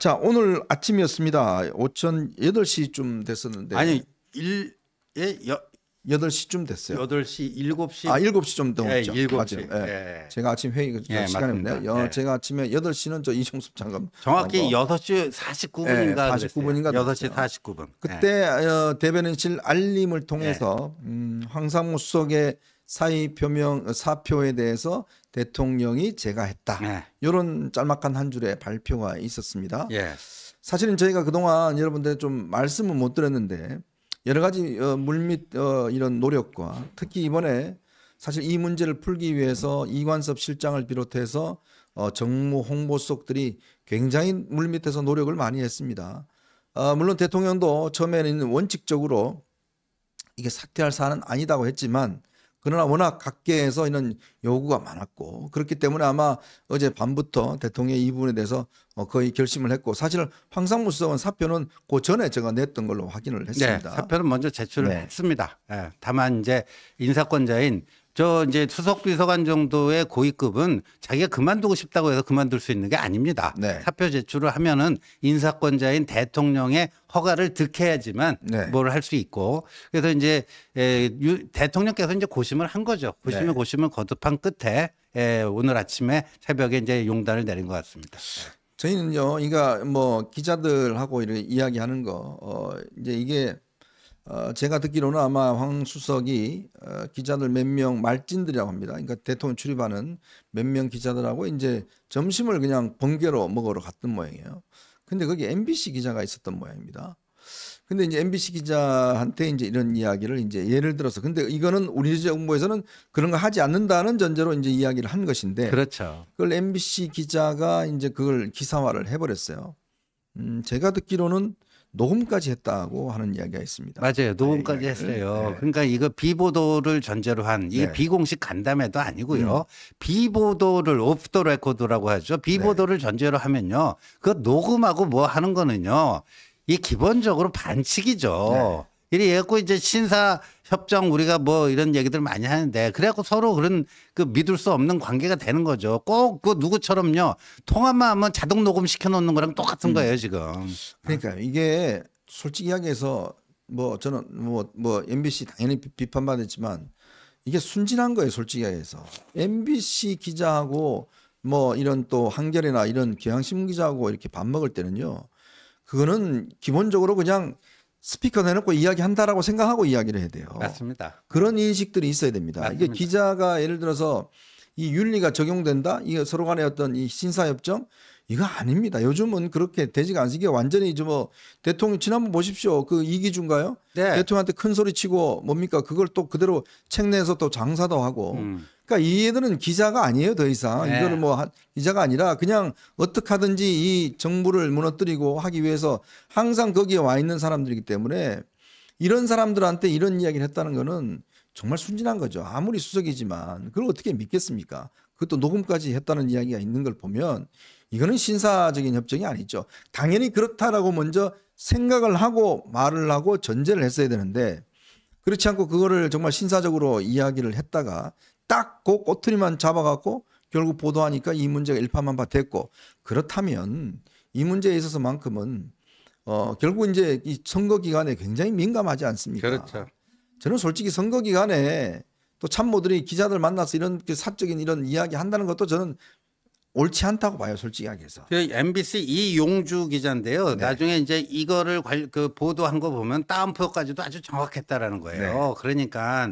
자 오늘 아침이었습니다. 오전 8시쯤 됐었는데 아니 일예 여덟 시쯤 됐어요. 8시, 7시. 아, 7시쯤 넘었죠. 예, 7시. 맞 예. 예. 제가 아침 회의 예, 시간입니다. 여, 예. 제가 아침에 8시는 저 이종섭 장관. 정확히 거. 6시 49분인가. 예, 49분인가. 6시 49분. 그때 예. 어, 대변인실 알림을 통해서 예. 음, 황상무 수석의 사의 표명 사표에 대해서 대통령이 제가 했다. 네. 이런 짤막한 한 줄의 발표가 있었습니다. 예. 사실은 저희가 그동안 여러분들 좀 말씀은 못 드렸는데 여러 가지 어, 물밑 어, 이런 노력과 특히 이번에 사실 이 문제를 풀기 위해서 이관섭 실장을 비롯해서 어, 정무 홍보 속들이 굉장히 물밑에서 노력을 많이 했습니다. 어, 물론 대통령도 처음에는 원칙적으로 이게 사퇴할 사안은 아니다고 했지만 그러나 워낙 각계에서 이런 요구가 많았고 그렇기 때문에 아마 어제 밤부터 대통령이 이 부분에 대해서 어, 거의 결심을 했고 사실 황상무 수석은 사표는 그 전에 제가 냈던 걸로 확인을 네, 했습니다. 네, 사표는 먼저 제출을 네. 했습니다. 네, 다만 이제 인사권자인 저 이제 수석 비서관 정도의 고위급은 자기가 그만두고 싶다고 해서 그만둘 수 있는 게 아닙니다. 네. 사표 제출을 하면은 인사권자인 대통령의 허가를 득해야지만 네. 뭘할 수 있고 그래서 이제 에, 유, 대통령께서 이제 고심을 한 거죠. 고심을 네. 고심을 거듭한 끝에 에, 오늘 아침에 새벽에 이제 용단을 내린 것 같습니다. 저희는요, 그러니까 뭐 기자들하고 이렇게 이야기하는 거, 어, 이제 이게 어, 제가 듣기로는 아마 황 수석이 어, 기자들 몇 명 말진들이라고 합니다. 그러니까 대통령 출입하는 몇 명 기자들하고 이제 점심을 그냥 번개로 먹으러 갔던 모양이에요. 근데 거기 MBC 기자가 있었던 모양입니다. 근데 이제 MBC 기자한테 이제 이런 이야기를 이제 예를 들어서 근데 이거는 우리 정부에서는 그런 거 하지 않는다는 전제로 이제 이야기를 한 것인데 그렇죠. 그걸 MBC 기자가 이제 그걸 기사화를 해버렸어요. 음, 제가 듣기로는 녹음까지 했다고 하는 이야기가 있습니다. 맞아요. 녹음까지 아, 예, 예. 했어요. 네. 그러니까 이거 비보도를 전제로 한이 네. 비공식 간담회도 아니고요. 음. 비보도를 오프 더 레코드라고 하죠. 비보도를 네. 전제로 하면요. 그 녹음하고 뭐 하는 거는요. 이 기본적으로 반칙이죠. 네. 이래갖고 이제 신사 협정 우리가 뭐 이런 얘기들 많이 하는데 그래갖고 서로 그런 그 믿을 수 없는 관계가 되는 거죠. 꼭 그 누구처럼요 통화만 하면 자동 녹음 시켜놓는 거랑 똑같은 음. 거예요 지금. 그러니까 이게 솔직히 이야기해서 뭐 저는 뭐뭐 뭐, 뭐 MBC 당연히 비판받았지만 이게 순진한 거예요 솔직히 이야기해서 MBC 기자하고 뭐 이런 또 한겨레나 이런 경향신문 기자하고 이렇게 밥 먹을 때는요 그거는 기본적으로 그냥 스피커 내놓고 이야기한다라고 생각하고 이야기를 해야 돼요. 맞습니다. 그런 인식들이 있어야 됩니다. 맞습니다. 이게 기자가 예를 들어서 이 윤리가 적용된다, 이 서로 간의 어떤 이 신사협정 이거 아닙니다. 요즘은 그렇게 되지가 않습니다. 이게 완전히 저뭐 대통령 지난번 보십시오. 그 이기준가요? 네. 대통령한테 큰 소리 치고 뭡니까 그걸 또 그대로 책 내에서 또 장사도 하고. 음. 그러니까 이 애들은 기자가 아니에요 더 이상 네. 이거는뭐 기자가 아니라 그냥 어떻게 하든지 이 정부를 무너뜨리고 하기 위해서 항상 거기에 와 있는 사람들이기 때문에 이런 사람들한테 이런 이야기를 했다는 거는 정말 순진한 거죠 아무리 수석이지만 그걸 어떻게 믿겠습니까 그것도 녹음까지 했다는 이야기가 있는 걸 보면 이거는 신사적인 협정이 아니죠 당연히 그렇다라고 먼저 생각을 하고 말을 하고 전제를 했어야 되는데 그렇지 않고 그거를 정말 신사적으로 이야기를 했다가 딱그 꼬투리만 잡아갖고 결국 보도하니까 이 문제가 일파만파 됐고 그렇다면 이 문제에 있어서만큼은 어 결국 이제 이 선거 기간에 굉장히 민감하지 않습니까? 그렇죠. 저는 솔직히 선거 기간에 또 참모들이 기자들 만나서 이런 그 사적인 이런 이야기 한다는 것도 저는 옳지 않다고 봐요, 솔직하게 서그 MBC 이용주 기자인데요. 네. 나중에 이제 이거를 관, 그 보도한 거 보면 따옴표까지도 아주 정확했다라는 거예요. 네. 그러니까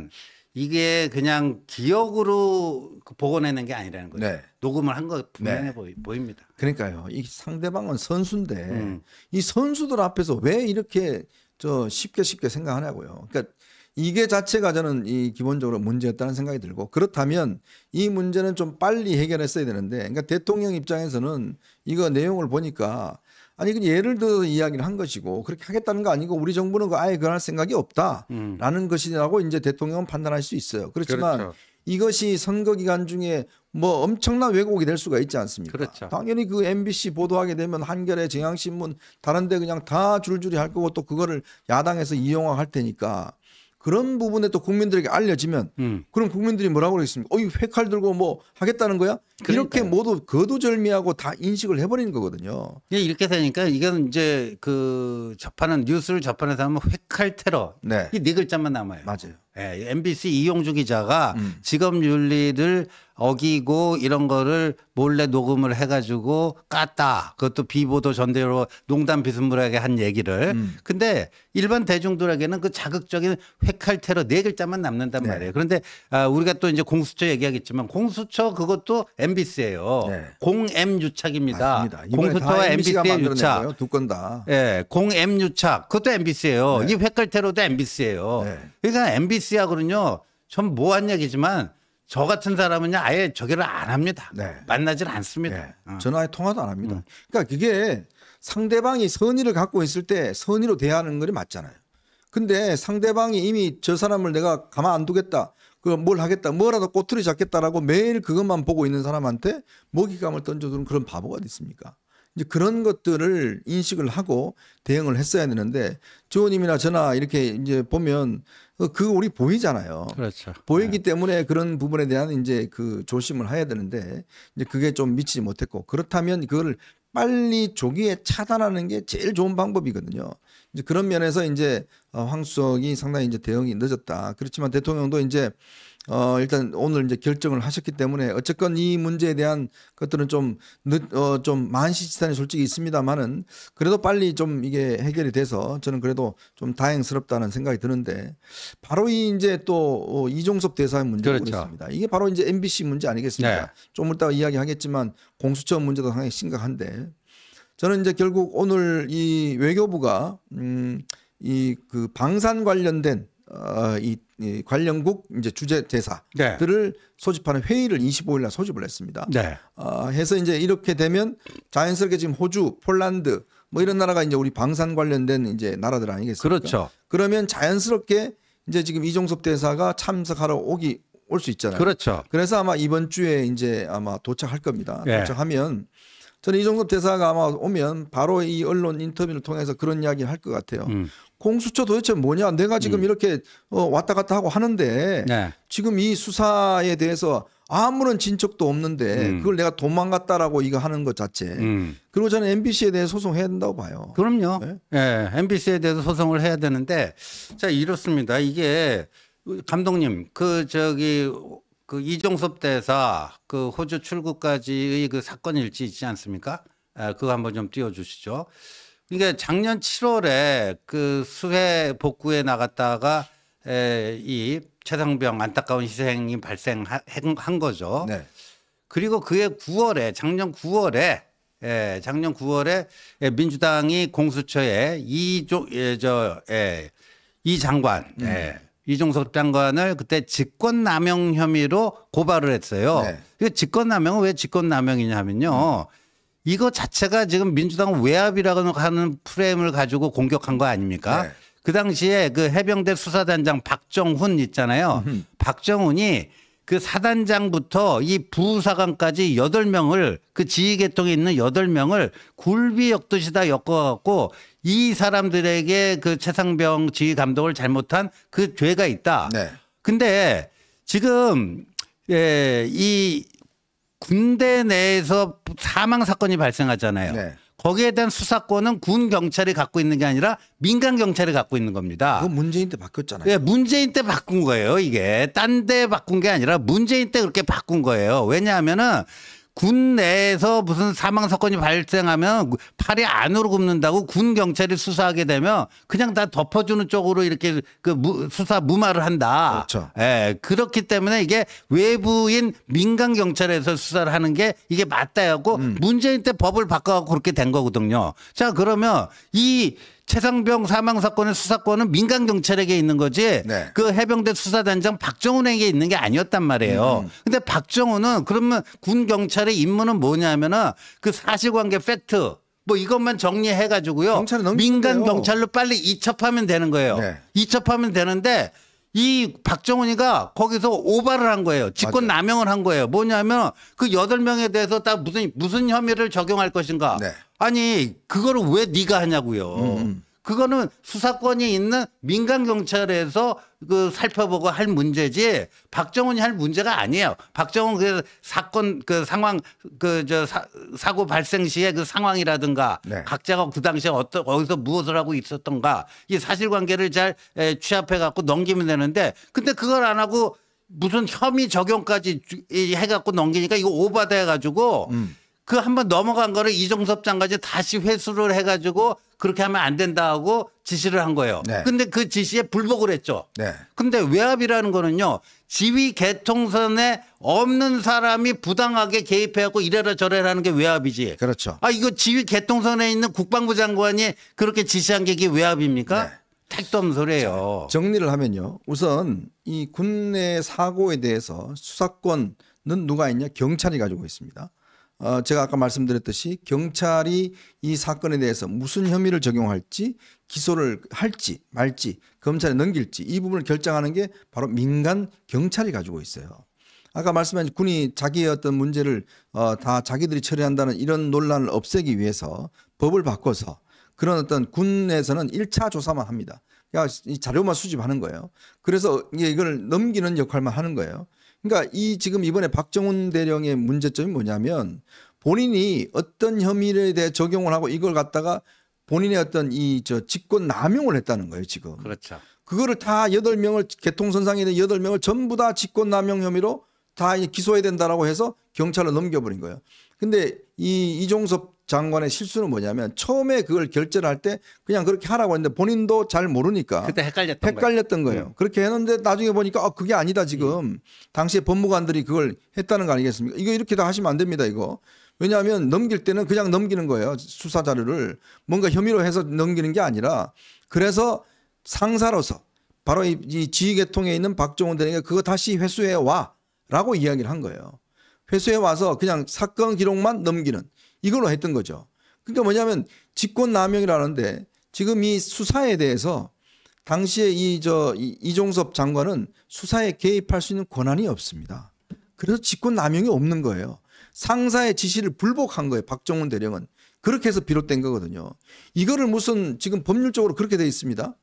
이게 그냥 기억으로 복원해낸 게 아니라는 거죠. 네. 녹음을 한 거 분명해 네. 보입니다. 그러니까요. 이 상대방은 선수인데 음. 이 선수들 앞에서 왜 이렇게 저 쉽게 쉽게 생각하냐고요. 그러니까 이게 자체가 저는 이 기본적으로 문제였다는 생각이 들고 그렇다면 이 문제는 좀 빨리 해결했어야 되는데 그러니까 대통령 입장에서는 이거 내용을 보니까 아니 그 예를 들어 이야기를 한 것이고 그렇게 하겠다는 거 아니고 우리 정부는 그 아예 그럴 생각이 없다라는 음. 것이라고 이제 대통령은 판단할 수 있어요. 그렇지만 그렇죠. 이것이 선거 기간 중에 뭐 엄청난 왜곡이 될 수가 있지 않습니까? 그렇죠. 당연히 그 MBC 보도하게 되면 한겨레, 경향신문 다른데 그냥 다 줄줄이 할 거고 또 그거를 야당에서 이용할 테니까 그런 부분에 또 국민들에게 알려지면 음. 그럼 국민들이 뭐라고 그러겠습니까? 어, 이 회칼 들고 뭐 하겠다는 거야? 그러니까요. 이렇게 모두 거두절미하고 다 인식을 해버리는 거거든요. 예, 이렇게 되니까 이건 이제 그 접하는 뉴스를 접하는 사람은 회칼 테러 네. 이네 글자만 남아요. 맞아요. 예, MBC 이용주 기자가 음. 직업 윤리를 어기고 이런 거를 몰래 녹음을 해가지고 깠다. 그것도 비보도 전대로 농담 비스무리하게 한 얘기를. 음. 근데 일반 대중들에게는 그 자극적인 획칼 테러 네 글자만 남는단 네. 말이에요. 그런데 아, 우리가 또 이제 공수처 얘기하겠지만 공수처 그것도 MBC예요. 네. 공M 유착입니다. 공수처와 MBC의 유착. 두건 다. 예, 공M 유착 그것도 MBC예요. 네. 이획칼 테러도 MBC예요. 네. 그러니까 MBC 시 씨하고는요, 전 뭐한 얘기지만 저 같은 사람은 아예 저기를 안 합니다. 네. 만나질 않습니다. 네. 어. 저는 아예 통화도 안 합니다. 음. 그러니까 그게 상대방이 선의를 갖고 있을 때 선의로 대하는 것이 맞잖아요. 근데 상대방이 이미 저 사람을 내가 가만 안 두겠다. 그뭘 하겠다. 뭐라도 꼬투리 잡겠다라고 매일 그것만 보고 있는 사람한테 먹이감을 던져두는 그런 바보가 됐습니까 이제 그런 것들을 인식을 하고 대응을 했어야 되는데 조원님이나 저나 이렇게 이제 보면 그 우리 보이잖아요. 그렇죠. 보이기 네. 때문에 그런 부분에 대한 이제 그 조심을 해야 되는데 이제 그게 좀 미치지 못했고 그렇다면 그걸 빨리 조기에 차단하는 게 제일 좋은 방법이거든요. 이제 그런 면에서 이제 어, 황수석이 상당히 이제 대응이 늦었다. 그렇지만 대통령도 이제 어, 일단 오늘 이제 결정을 하셨기 때문에 어쨌건 이 문제에 대한 것들은 좀, 늦, 어, 좀 만시지탄이 솔직히 있습니다만은 그래도 빨리 좀 이게 해결이 돼서 저는 그래도 좀 다행스럽다는 생각이 드는데 바로 이 이제 또 어, 이종섭 대사의 문제가 그렇죠. 있습니다. 이게 바로 이제 MBC 문제 아니겠습니까? 네. 좀 이따 가 이야기하겠지만 공수처 문제도 상당히 심각한데 저는 이제 결국 오늘 이 외교부가 음, 이 그 방산 관련된 어, 이, 이 관련국 이제 주재 대사들을 네. 소집하는 회의를 25일 날 소집을 했습니다. 네. 어, 해서 이제 이렇게 되면 자연스럽게 지금 호주, 폴란드 뭐 이런 나라가 이제 우리 방산 관련된 이제 나라들 아니겠습니까? 그렇죠. 그러면 자연스럽게 이제 지금 이종섭 대사가 참석하러 오기 올 수 있잖아요. 그렇죠. 그래서 아마 이번 주에 이제 아마 도착할 겁니다. 네. 도착하면 저는 이종섭 대사가 아마 오면 바로 이 언론 인터뷰를 통해서 그런 이야기를 할 것 같아요. 음. 공수처 도대체 뭐냐 내가 지금 음. 이렇게 어, 왔다 갔다 하고 하는데 네. 지금 이 수사에 대해서 아무런 진척도 없는데 음. 그걸 내가 도망갔다라고 이거 하는 것 자체 음. 그리고 저는 MBC에 대해 소송해야 된다고 봐요. 그럼요. 네? 네, 예, MBC에 대해서 소송을 해야 되는데 자 이렇습니다. 이게 감독님 그 저기 그 이종섭 대사 그 호주 출국까지의 그 사건 일지 있지 않습니까? 아, 그거 한번 좀 띄워주시죠. 그러니까 작년 7월에 그 수해 복구에 나갔다가 에, 이 최상병 안타까운 희생이 발생한 거죠. 네. 그리고 그해 9월에 작년 9월에 예, 작년 9월에 예, 민주당이 공수처에 이종 예, 저 예, 이 장관 음. 예, 이종석 장관을 그때 직권남용 혐의로 고발을 했어요. 네. 그 직권남용은 왜 직권남용이냐면요. 음. 이거 자체가 지금 민주당 외압이라고 하는 프레임을 가지고 공격한 거 아닙니까? 네. 그 당시에 그 해병대 수사단장 박정훈 있잖아요. 음흠. 박정훈이 그 사단장부터 이 부사관까지 여덟 명을그 지휘계통에 있는 여덟 명을 굴비 역듯이 다 엮어갖고 이 사람들에게 그 최상병 지휘 감독을 잘못한 그 죄가 있다. 네. 근데 지금 예, 이 군대 내에서 사망 사건이 발생하잖아요. 네. 거기에 대한 수사권은 군 경찰이 갖고 있는 게 아니라 민간 경찰이 갖고 있는 겁니다. 그 문재인 때 바뀌었잖아요. 예, 문재인 때 바꾼 거예요. 이게 딴 데 바꾼 게 아니라 문재인 때 그렇게 바꾼 거예요. 왜냐하면은 군 내에서 무슨 사망 사건이 발생하면 팔이 안으로 굽는다고 군 경찰이 수사하게 되면 그냥 다 덮어주는 쪽으로 이렇게 그 무, 수사 무마를 한다. 그렇죠. 예, 그렇기 때문에 이게 외부인 민간 경찰에서 수사를 하는 게 이게 맞다 하고 음. 문재인 때 법을 바꿔 갖고 그렇게 된 거거든요. 자 그러면 이 최상병 사망 사건의 수사권은 민간 경찰에게 있는 거지 네. 그 해병대 수사단장 박정훈에게 있는 게 아니었단 말이에요. 음. 음. 근데 박정훈은 그러면 군 경찰의 임무는 뭐냐면은 그 사실관계 팩트 뭐 이것만 정리해 가지고요. 민간 경찰로 빨리 이첩하면 되는 거예요. 네. 이첩하면 되는데 이 박정훈이가 거기서 오바를 한 거예요. 직권 맞아요. 남용을 한 거예요. 뭐냐면 그 여덟 명에 대해서 딱 무슨 무슨 혐의를 적용할 것인가. 네. 아니 그거를 왜 네가 하냐고요. 음, 음. 그거는 수사권이 있는 민간 경찰에서 그 살펴보고 할 문제지 박정훈이 할 문제가 아니에요. 박정훈 그 사건 그 상황 그저 사고 발생 시에그 상황이라든가 네. 각자가 그 당시에 어떤 어디서 무엇을 하고 있었던가 이 사실관계를 잘 취합해 갖고 넘기면 되는데 근데 그걸 안 하고 무슨 혐의 적용까지 해갖고 넘기니까 이거 오바돼 가지고. 음. 그 한 번 넘어간 거를 이종섭 장관이 다시 회수를 해가지고 그렇게 하면 안 된다 하고 지시를 한 거예요. 네. 근데 그 지시에 불복을 했죠. 네. 근데 외압이라는 거는요. 지휘 개통선에 없는 사람이 부당하게 개입해갖고 이래라 저래라 하는 게 외압이지. 그렇죠. 아, 이거 지휘 개통선에 있는 국방부 장관이 그렇게 지시한 게 이게 외압입니까? 네. 택도 없는 소리예요. 정리를 하면요. 우선 이 군내 사고에 대해서 수사권은 누가 있냐? 경찰이 가지고 있습니다. 어, 제가 아까 말씀드렸듯이 경찰이 이 사건에 대해서 무슨 혐의를 적용할지 기소를 할지 말지 검찰에 넘길지 이 부분을 결정하는 게 바로 민간 경찰이 가지고 있어요. 아까 말씀하신 군이 자기의 어떤 문제를 어, 다 자기들이 처리한다는 이런 논란을 없애기 위해서 법을 바꿔서 그런 어떤 군에서는 1차 조사만 합니다. 그러니까 자료만 수집하는 거예요. 그래서 이걸 넘기는 역할만 하는 거예요. 그러니까 이 지금 이번에 박정훈 대령의 문제점이 뭐냐면 본인이 어떤 혐의에 대해 적용을 하고 이걸 갖다가 본인의 어떤 이 저 직권 남용을 했다는 거예요 지금. 그렇죠. 그거를 다 여덟 명을 개통선상에 있는 여덟 명을 전부 다 직권 남용 혐의로 다 기소해야 된다라고 해서 경찰로 넘겨버린 거예요. 근데 이 이종섭 장관의 실수는 뭐냐면 처음에 그걸 결제를 할 때 그냥 그렇게 하라고 했는데 본인도 잘 모르니까 그때 헷갈렸던, 헷갈렸던 거예요. 거예요. 음. 그렇게 했는데 나중에 보니까 아, 그게 아니다 지금 음. 당시에 법무관들이 그걸 했다는 거 아니겠습니까? 이거 이렇게 다 하시면 안 됩니다 이거. 왜냐하면 넘길 때는 그냥 넘기는 거예요 수사 자료를 뭔가 혐의로 해서 넘기는 게 아니라 그래서 상사로서 바로 이, 지휘계통에 있는 박종훈 대행이 그거 다시 회수해 와라고 이야기를 한 거예요. 회수해 와서 그냥 사건 기록만 넘기는 이걸로 했던 거죠. 그러니까 뭐냐면 직권 남용이라는데 지금 이 수사에 대해서 당시에 이저 이종섭 장관은 수사에 개입할 수 있는 권한이 없습니다. 그래서 직권 남용이 없는 거예요. 상사의 지시를 불복한 거예요. 박정훈 대령은 그렇게 해서 비롯된 거거든요. 이거를 무슨 지금 법률적으로 그렇게 돼 있습니다.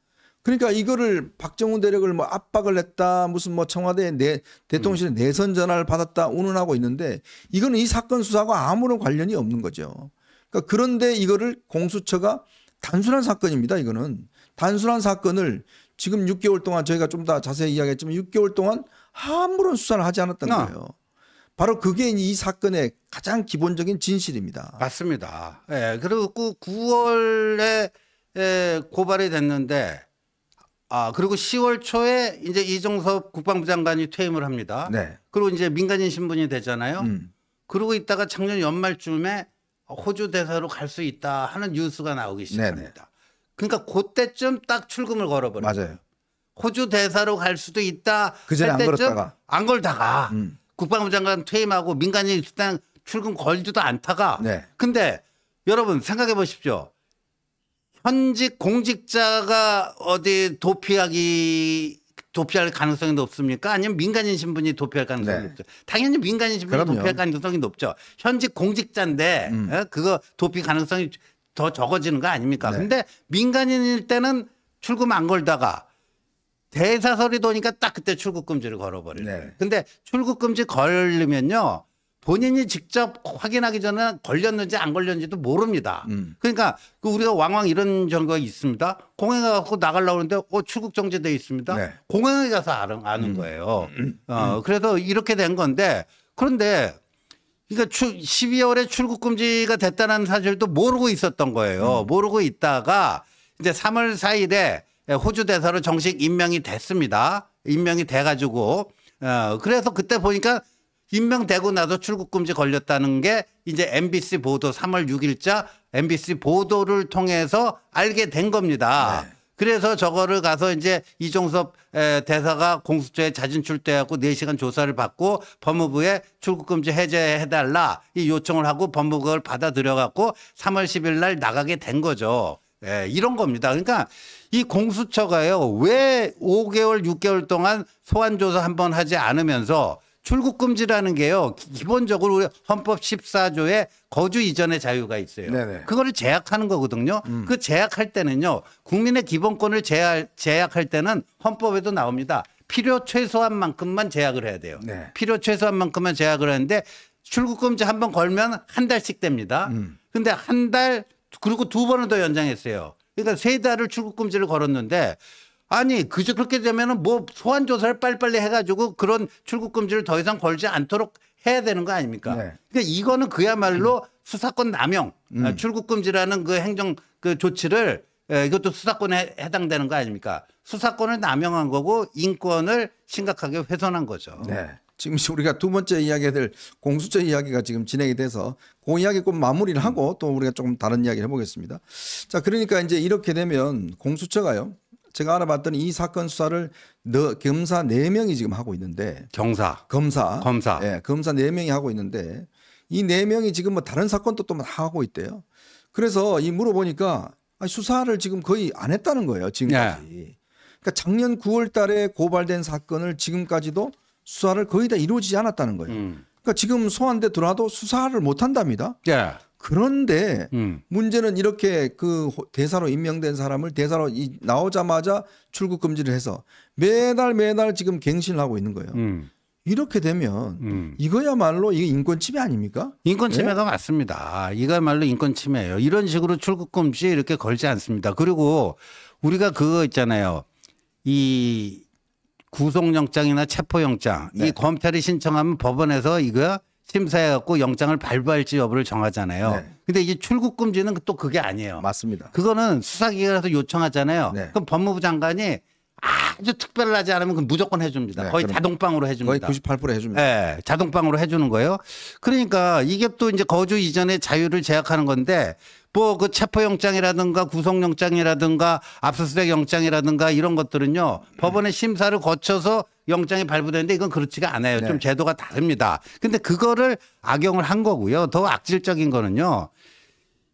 그러니까 이거를 박정훈 대력을 뭐 압박을 했다 무슨 뭐 청와대 내 대통령실 음. 내선 전화를 받았다 운운하고 있는데 이거는 이 사건 수사가 아무런 관련이 없는 거죠. 그러니까 그런데 이거를 공수처가 단순한 사건입니다. 이거는 단순한 사건을 지금 6개월 동안 저희가 좀 더 자세히 이야기했지만 6개월 동안 아무런 수사를 하지 않았던 아. 거예요. 바로 그게 이 사건의 가장 기본적인 진실입니다. 맞습니다. 예. 그리고 9월에 예, 고발이 됐는데 아 그리고 10월 초에 이제 이종섭 국방부 장관이 퇴임을 합니다. 네. 그리고 이제 민간인 신분이 되잖아요. 음. 그러고 있다가 작년 연말쯤에 호주 대사로 갈 수 있다 하는 뉴스가 나오기 시작합니다. 네네. 그러니까 그때쯤 딱 출금을 걸어버려 맞아요. 호주 대사로 갈 수도 있다 그 전에 안 걸었다가, 안 걸다가 음. 국방부 장관 퇴임하고 민간인 일단 출금 걸지도 않다가 네. 근데 여러분 생각해 보십시오. 현직 공직자가 어디 도피하기 도피할 가능성이 높습니까? 아니면 민간인 신분이 도피할 가능성이 네. 높죠? 당연히 민간인 신분이 그럼요. 도피할 가능성이 높죠. 현직 공직자인데 음. 어, 그거 도피 가능성이 더 적어지는 거 아닙니까? 네. 근데 민간인일 때는 출금 안 걸다가 대사설이 도니까 딱 그때 출국 금지를 걸어버려요. 네. 근데 출국 금지 걸리면요. 본인이 직접 확인하기 전에 걸렸는지 안 걸렸는지도 모릅니다. 음. 그러니까 그 우리가 왕왕 이런 경우가 있습니다. 공항에 가고 나가려고 하는데 어 출국 정지돼 있습니다. 네. 공항에 가서 아는, 음. 거예요. 음. 음. 어, 그래서 이렇게 된 건데 그런데 그러니까 12월에 출국 금지가 됐다는 사실도 모르고 있었던 거예요. 음. 모르고 있다가 이제 3월 4일에 호주 대사로 정식 임명이 됐습니다. 임명이 돼 가지고 어, 그래서 그때 보니까 임명되고 나서 출국 금지 걸렸다는 게 이제 MBC 보도 3월 6일자 MBC 보도를 통해서 알게 된 겁니다. 네. 그래서 저거를 가서 이제 이종섭 대사가 공수처에 자진 출대하고 4시간 조사를 받고 법무부에 출국금지 해제해달라 이 요청을 하고 법무부를 받아들여갖고 3월 10일 날 나가게 된 거죠. 예, 이런 겁니다. 그러니까 이 공수처가요, 왜 5개월, 6개월 동안 소환조사 한 번 하지 않으면서 출국 금지라는 게요. 음. 기본적으로 우리 헌법 14조에 거주 이전의 자유가 있어요. 그거를 제약하는 거거든요. 음. 그 제약할 때는요. 국민의 기본권을 제약, 제약할 때는 헌법에도 나옵니다. 필요 최소한 만큼만 제약을 해야 돼요. 네. 필요 최소한 만큼만 제약을 하는데 출국 금지 한 번 걸면 한 달씩 됩니다. 음. 근데 한 달 그리고 두 번은 더 연장했어요. 그러니까 세 달을 출국 금지를 걸었는데 아니 그저 그렇게 되면은 뭐 소환 조사를 빨리빨리 해가지고 그런 출국 금지를 더 이상 걸지 않도록 해야 되는 거 아닙니까? 네. 그러니까 이거는 그야말로 음. 수사권 남용, 음. 아, 출국 금지라는 그 행정 그 조치를 예, 이것도 수사권에 해당되는 거 아닙니까? 수사권을 남용한 거고 인권을 심각하게 훼손한 거죠. 네. 지금 우리가 두 번째 이야기가 될 공수처 이야기가 지금 진행이 돼서 공 그 이야기 꼭 마무리를 하고 또 우리가 조금 다른 이야기를 해보겠습니다. 자, 그러니까 이제 이렇게 되면 공수처가요. 제가 알아봤더니 이 사건 수사를 너, 검사 4명이 지금 하고 있는데 경사 검사 검사 예, 검사 4명이 하고 있는데 이 4명이 지금 뭐 다른 사건도 또 하고 있대요. 그래서 이 물어보니까 수사를 지금 거의 안 했다는 거예요. 지금까지. 예. 그러니까 작년 9월 달에 고발된 사건을 지금까지도 수사를 거의 다 이루어지지 않았다는 거예요. 음. 그러니까 지금 소환돼 들어와도 수사를 못 한답니다. 예. 그런데 음. 문제는 이렇게 그 대사로 임명된 사람을 대사로 이 나오자마자 출국 금지를 해서 매달 매달 지금 갱신을 하고 있는 거예요. 음. 이렇게 되면 음. 이거야말로 이게 인권 침해 아닙니까? 인권 침해가 네? 예? 맞습니다. 이거야말로 인권 침해예요. 이런 식으로 출국 금지 이렇게 걸지 않습니다. 그리고 우리가 그거 있잖아요. 이 구속영장이나 체포영장 네. 이 검찰이 신청하면 법원에서 이거 야 심사해갖고 영장을 발부할지 여부를 정하잖아요. 네. 근데 이제 출국 금지는 또 그게 아니에요. 맞습니다. 그거는 수사기관에서 요청하잖아요. 네. 그럼 법무부 장관이 아주 특별하지 않으면 그 무조건 해줍니다. 네, 거의 자동방으로 해줍니다. 거의 98% 해줍니다. 네, 예, 자동방으로 해주는 거예요. 그러니까 이게 또 이제 거주 이전에 자유를 제약하는 건데 뭐 그 체포영장이라든가 구속영장이라든가 압수수색영장이라든가 이런 것들은요 네. 법원의 심사를 거쳐서 영장이 발부되는데 이건 그렇지가 않아요. 네. 좀 제도가 다릅니다. 근데 그거를 악용을 한 거고요. 더 악질적인 거는요.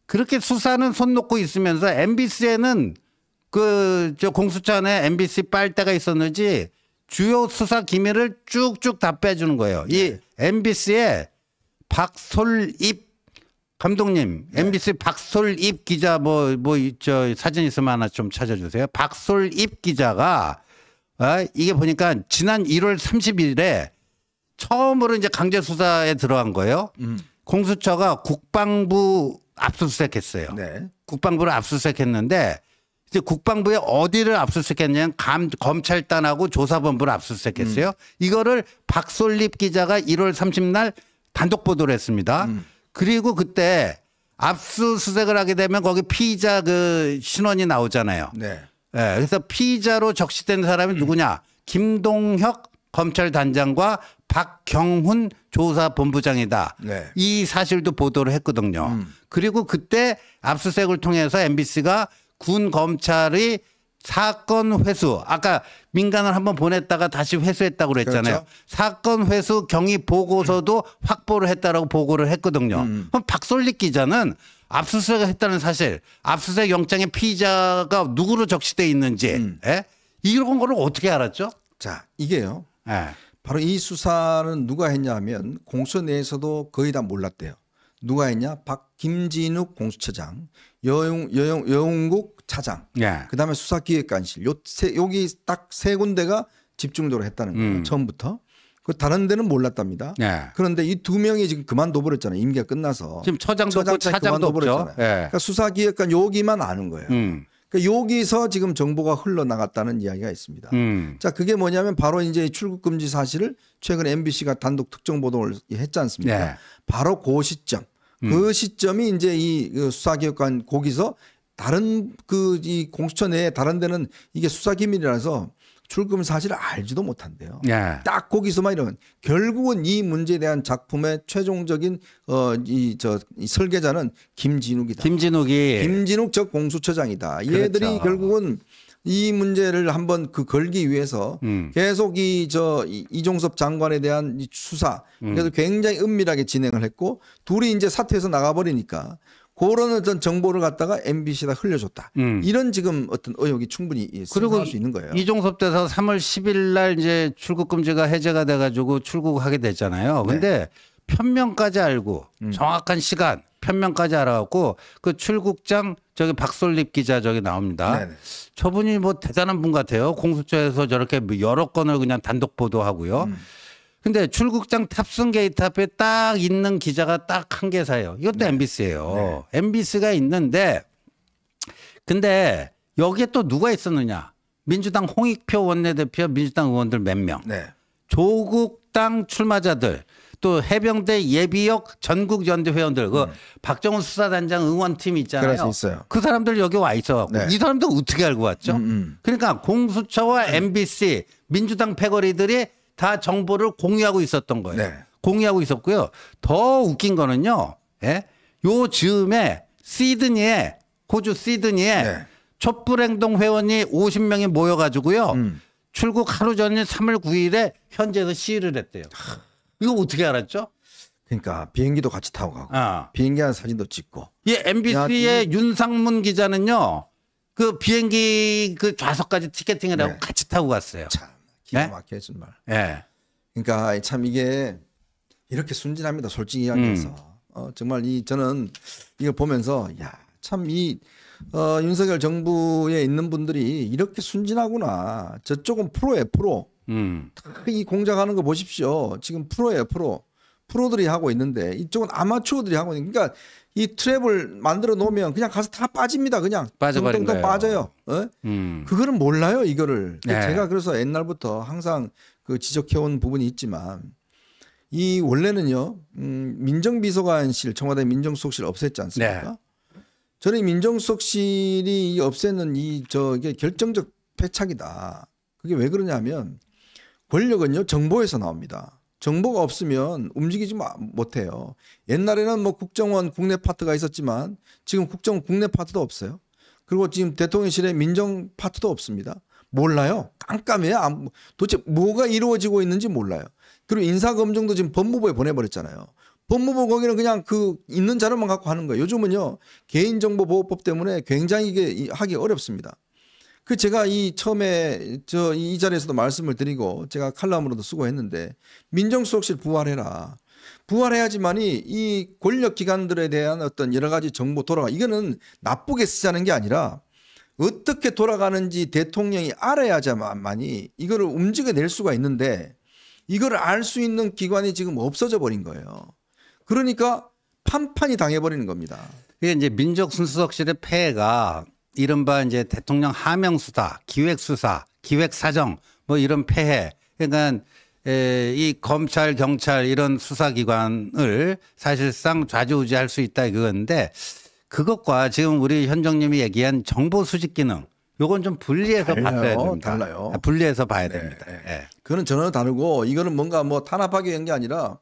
그렇게 수사는 손 놓고 있으면서 MBC에는 그저 공수처 안에 MBC 빨대가 있었는지 주요 수사 기밀을 쭉쭉 다 빼주는 거예요. 이 MBC의 네. 박솔입 감독님, MBC 네. 박솔입 기자 뭐뭐저 사진 있으면 하나 좀 찾아주세요. 박솔입 기자가 아, 이게 보니까 지난 1월 30일에 처음으로 이제 강제 수사에 들어간 거예요. 음. 공수처가 국방부 압수수색했어요. 네. 국방부를 압수수색했는데 이제 국방부에 어디를 압수수색했냐면 감, 검찰단하고 조사본부를 압수수색했어요. 음. 이거를 박솔립 기자가 1월 30일 날 단독 보도를 했습니다. 음. 그리고 그때 압수수색을 하게 되면 거기 피의자 그 신원이 나오잖아요. 네. 네 그래서 피의자로 적시된 사람이 음. 누구냐? 김동혁 검찰단장과 박경훈 조사본부장이다. 네. 이 사실도 보도를 했거든요. 음. 그리고 그때 압수수색을 통해서 MBC가 군 검찰이 사건 회수 아까 민간을 한번 보냈다가 다시 회수했다고 그랬잖아요. 그렇죠. 사건 회수 경위 보고서도 확보를 했다라고 보고를 했거든요. 음. 그럼 박솔리 기자는 압수수색을 했다는 사실, 압수수색 영장의 피의자가 누구로 적시돼 있는지, 음. 예? 이런 거를 어떻게 알았죠? 자, 이게요. 예. 바로 이 수사는 누가 했냐면 공소 내에서도 거의 다 몰랐대요. 누가 했냐? 박 김진욱 공수처장, 여용 여용 여웅국 차장, 예. 그다음에 수사기획관실 요세 여기 딱 세 군데가 집중적으로 했다는 거예요. 음. 처음부터. 그 다른 데는 몰랐답니다. 예. 그런데 이 두 명이 지금 그만둬버렸잖아요. 임기가 끝나서 지금 처장도 처장 없고 차장도 없죠. 예. 그러니까 수사기획관 여기만 아는 거예요. 음. 그니까 여기서 지금 정보가 흘러나갔다는 이야기가 있습니다. 음. 자, 그게 뭐냐면 바로 이제 출국 금지 사실을 최근 MBC가 단독 특정 보도를 했지 않습니까? 네. 바로 고그 시점. 그 음. 시점이 이제 이 수사기획관 거기서 다른 그 이 공수처 내에 다른 데는 이게 수사기밀이라서 출금 사실을 알지도 못한대요. 예. 딱 거기서만 이러면 결국은 이 문제에 대한 작품의 최종적인 어 이저 이 설계자는 김진욱이다. 김진욱이 김진욱 저 공수처장이다. 그렇죠. 얘들이 결국은 이 문제를 한번 그 걸기 위해서 음. 계속 이 저 이종섭 장관에 대한 이 수사 음. 그래서 음. 굉장히 은밀하게 진행을 했고 둘이 이제 사퇴해서 나가버리니까 그런 어떤 정보를 갖다가 MBC에다 흘려줬다. 음. 이런 지금 어떤 의혹이 충분히 예, 생각할 수 있는 거예요. 이종섭 대사 3월 10일 날 이제 출국 금지가 해제가 돼가지고 출국하게 됐잖아요. 네. 근데 네. 편명까지 알고 음. 정확한 시간 편명까지 알아갖고 그 출국장 저기 박솔립 기자 저기 나옵니다. 네네. 저분이 뭐 대단한 분 같아요. 공수처에서 저렇게 여러 건을 그냥 단독 보도하고요. 음. 근데 출국장 탑승 게이트 앞에 딱 있는 기자가 딱 한 개사예요. 이것도 네. MBC예요. 네. MBC가 있는데 근데 여기에 또 누가 있었느냐? 민주당 홍익표 원내대표 민주당 의원들 몇 명. 네. 조국 당 출마자들 또 해병대 예비역 전국 연대 회원들 그 음. 박정훈 수사단장 응원팀 있잖아요. 그 사람들 여기 와 있어. 네. 이 사람들 어떻게 알고 왔죠? 음음. 음. 그러니까 공수처와 MBC 음. 민주당 패거리들이 다 정보를 공유하고 있었던 거예요. 네. 공유하고 있었고요. 더 웃긴 거는요. 예? 요 즈음에 시드니에 호주 시드니에 네. 촛불행동 회원이 50명이 모여가지고요. 음. 출국 하루 전인 3월 9일에 현지에서 시위를 했대요. 이거 어떻게 알았죠? 그러니까 비행기도 같이 타고 가고 아. 비행기 안 사진도 찍고. 예, MBC의 윤상문 기자는요. 그 비행기 그 좌석까지 티켓팅을 하고 네. 같이 타고 갔어요. 참 기가 네? 막혀 네? 정말. 예. 네. 그러니까 참 이게 이렇게 순진합니다. 솔직히 이야기해서 음. 어, 정말 이 저는 이걸 보면서 야 참이 어, 윤석열 정부에 있는 분들이 이렇게 순진하구나. 저쪽은 프로에 프로. 음. 이 공작하는 거 보십시오. 지금 프로예요, 프로. 프로들이 하고 있는데 이쪽은 아마추어들이 하고 있는 그러니까 이 트랩을 만들어 놓으면 그냥 가서 다 빠집니다. 그냥 빠져버린 거예요. 빠져요. 어? 음. 그거는 몰라요, 이거를. 네. 제가 그래서 옛날부터 항상 그 지적해 온 부분이 있지만 이 원래는요. 음, 민정비서관실 청와대 민정수석실 없앴지 않습니까? 네. 저는 민정수석실이 없애는 이 저게 결정적 패착이다. 그게 왜 그러냐면 권력은요 정보에서 나옵니다. 정보가 없으면 움직이지 못해요. 옛날에는 뭐 국정원 국내 파트가 있었지만 지금 국정원 국내 파트도 없어요. 그리고 지금 대통령실에 민정 파트도 없습니다. 몰라요. 깜깜해요. 아, 도대체 뭐가 이루어지고 있는지 몰라요. 그리고 인사검증도 지금 법무부에 보내버렸잖아요. 법무부 거기는 그냥 그 있는 자료만 갖고 하는 거예요. 요즘은요 개인정보보호법 때문에 굉장히 이게 하기 어렵습니다. 그 제가 이 처음에 저 이 자리에서도 말씀을 드리고 제가 칼럼으로도 쓰고 했는데 민정수석실 부활해라. 부활해야지만이 이 권력 기관들에 대한 어떤 여러 가지 정보 돌아가 이거는 나쁘게 쓰자는 게 아니라 어떻게 돌아가는지 대통령이 알아야지만이 이거를 움직여낼 수가 있는데 이걸 알 수 있는 기관이 지금 없어져 버린 거예요. 그러니까 판판이 당해버리는 겁니다. 이게 이제 민족순수석실의 폐해가 이른바 이제 대통령 하명 수사, 기획 수사, 기획 사정 뭐 이런 폐해 그러니까 에, 이 검찰, 경찰 이런 수사기관을 사실상 좌지우지할 수 있다 그건데 그것과 지금 우리 현정님이 얘기한 정보 수집 기능 요건 좀 분리해서 달라요, 봐야 됩니다. 달라요. 아, 분리해서 봐야 네, 됩니다. 네. 예. 그거는 전혀 다르고 이거는 뭔가 뭐 탄압하게 한게 아니라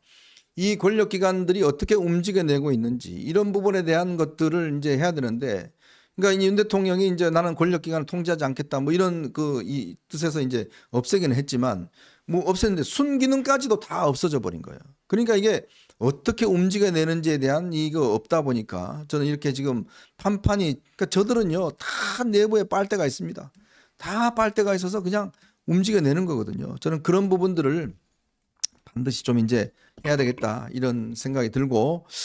이 권력기관들이 어떻게 움직여내고 있는지 이런 부분에 대한 것들을 이제 해야 되는데 그러니까 윤 대통령이 이제 나는 권력기관을 통제하지 않겠다 뭐 이런 그 이 뜻에서 이제 없애기는 했지만 뭐 없앴는데 순기능까지도 다 없어져 버린 거예요. 그러니까 이게 어떻게 움직여내는지에 대한 이거 없다 보니까 저는 이렇게 지금 판판이 그러니까 저들은요 다 내부에 빨대가 있습니다. 다 빨대가 있어서 그냥 움직여내는 거거든요. 저는 그런 부분들을 반드시 좀 이제 해야 되겠다 이런 생각이 들고